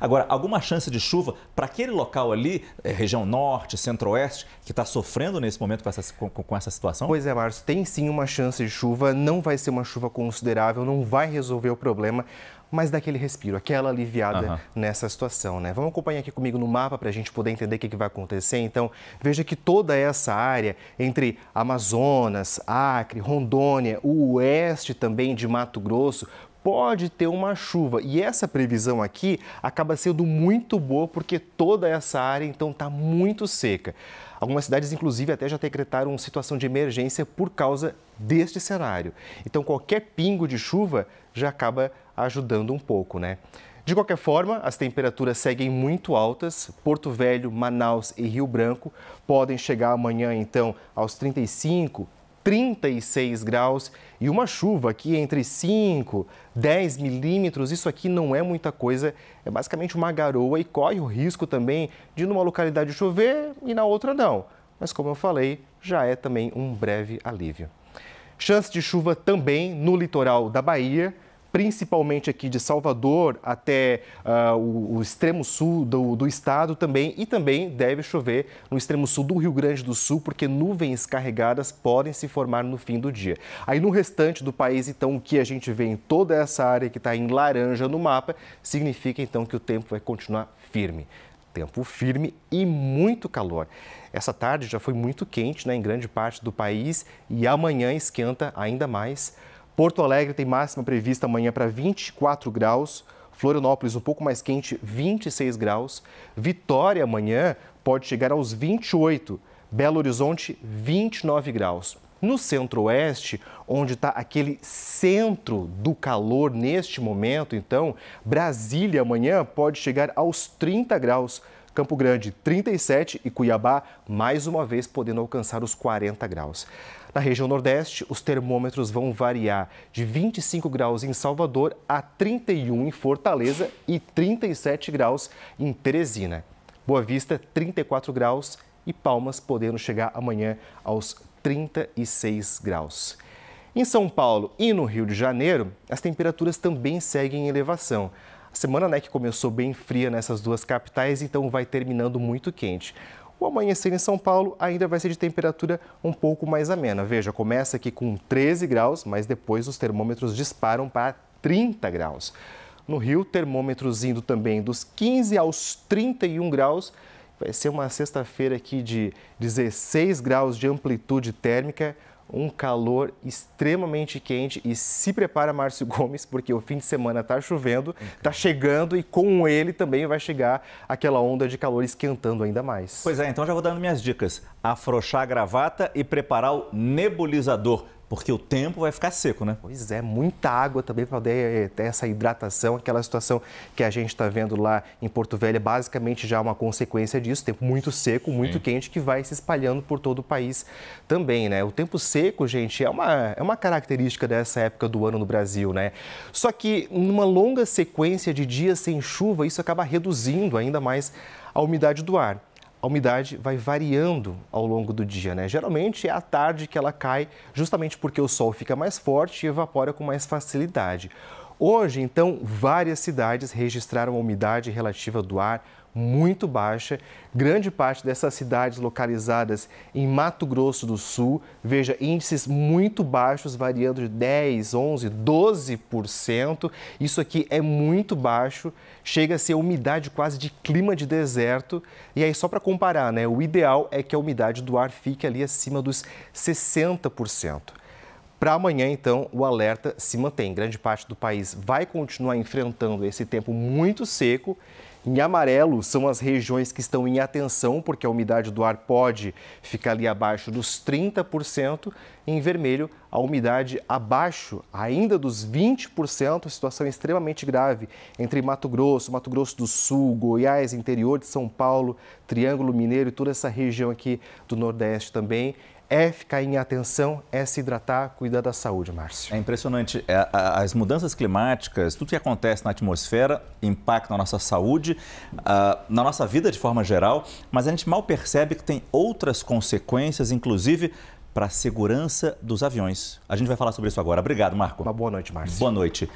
Agora, alguma chance de chuva para aquele local ali, eh, região norte, centro-oeste, que está sofrendo nesse momento com essa, com, com essa situação? Pois é, Márcio, tem sim uma chance de chuva, não vai ser uma chuva considerável, não vai resolver o problema, mas dá aquele respiro, aquela aliviada uhum. nessa situação, né? Vamos acompanhar aqui comigo no mapa para a gente poder entender o que, que, vai acontecer. Então, veja que toda essa área entre Amazonas, Acre, Rondônia, o oeste também de Mato Grosso, pode ter uma chuva. E essa previsão aqui acaba sendo muito boa porque toda essa área então está muito seca. Algumas cidades, inclusive, até já decretaram situação de emergência por causa deste cenário. Então, qualquer pingo de chuva já acaba ajudando um pouco, né? De qualquer forma, as temperaturas seguem muito altas. Porto Velho, Manaus e Rio Branco podem chegar amanhã, então, aos 35, 36 graus e uma chuva aqui entre 5, 10 milímetros. Isso aqui não é muita coisa, é basicamente uma garoa e corre o risco também de numa localidade chover e na outra não. Mas como eu falei, já é também um breve alívio. Chance de chuva também no litoral da Bahia principalmente aqui de Salvador até uh, o, o, extremo sul do, do estado também, e também deve chover no extremo sul do Rio Grande do Sul, porque nuvens carregadas podem se formar no fim do dia. Aí no restante do país, então, o que a gente vê em toda essa área que está em laranja no mapa, significa então que o tempo vai continuar firme tempo firme e muito calor. Essa tarde já foi muito quente né, em grande parte do país e amanhã esquenta ainda mais. Porto Alegre tem máxima prevista amanhã para 24 graus. Florianópolis um pouco mais quente, 26 graus. Vitória amanhã pode chegar aos 28. Belo Horizonte, 29 graus. No centro-oeste, onde está aquele centro do calor neste momento, então, Brasília amanhã pode chegar aos 30 graus. Campo Grande, 37 e Cuiabá, mais uma vez podendo alcançar os 40 graus. Na região Nordeste, os termômetros vão variar de 25 graus em Salvador a 31 em Fortaleza e 37 graus em Teresina. Boa Vista, 34 graus e Palmas podendo chegar amanhã aos 36 graus. Em São Paulo e no Rio de Janeiro, as temperaturas também seguem em elevação. Semana né, que começou bem fria nessas duas capitais, então vai terminando muito quente. O amanhecer em São Paulo ainda vai ser de temperatura um pouco mais amena. Veja, começa aqui com 13 graus, mas depois os termômetros disparam para 30 graus. No Rio, termômetros indo também dos 15 aos 31 graus. Vai ser uma sexta-feira aqui de 16 graus de amplitude térmica, um calor extremamente quente e se prepara Márcio Gomes porque o fim de semana está chovendo, está chegando e com ele também vai chegar aquela onda de calor esquentando ainda mais. Pois é, então já vou dando minhas dicas: afrouxar a gravata e preparar o nebulizador porque o tempo vai ficar seco, né? Pois é, muita água também para poder eh, ter essa hidratação, aquela situação que a gente está vendo lá em Porto Velho, é basicamente já uma consequência disso, tempo muito seco, muito Sim. quente, que vai se espalhando por todo o país também, né? O tempo seco, gente, é uma, é uma característica dessa época do ano no Brasil, né? Só que numa longa sequência de dias sem chuva, isso acaba reduzindo ainda mais a umidade do ar a umidade vai variando ao longo do dia. Né? Geralmente é à tarde que ela cai, justamente porque o sol fica mais forte e evapora com mais facilidade. Hoje, então, várias cidades registraram a umidade relativa do ar muito baixa. Grande parte dessas cidades localizadas em Mato Grosso do Sul, veja índices muito baixos, variando de 10, 11, 12%. Isso aqui é muito baixo, chega a ser umidade quase de clima de deserto. E aí, só para comparar, né, o ideal é que a umidade do ar fique ali acima dos 60%. Para amanhã, então, o alerta se mantém. Grande parte do país vai continuar enfrentando esse tempo muito seco em amarelo são as regiões que estão em atenção, porque a umidade do ar pode ficar ali abaixo dos 30%. Em vermelho, a umidade abaixo ainda dos 20%, situação é extremamente grave entre Mato Grosso, Mato Grosso do Sul, Goiás, interior de São Paulo, Triângulo Mineiro e toda essa região aqui do Nordeste também é ficar em atenção, é se hidratar, cuidar da saúde, Márcio. É impressionante. É, as mudanças climáticas, tudo que acontece na atmosfera impacta na nossa saúde, ah, na nossa vida de forma geral, mas a gente mal percebe que tem outras consequências, inclusive para a segurança dos aviões. A gente vai falar sobre isso agora. Obrigado, Marco. Uma boa noite, Márcio. Boa noite.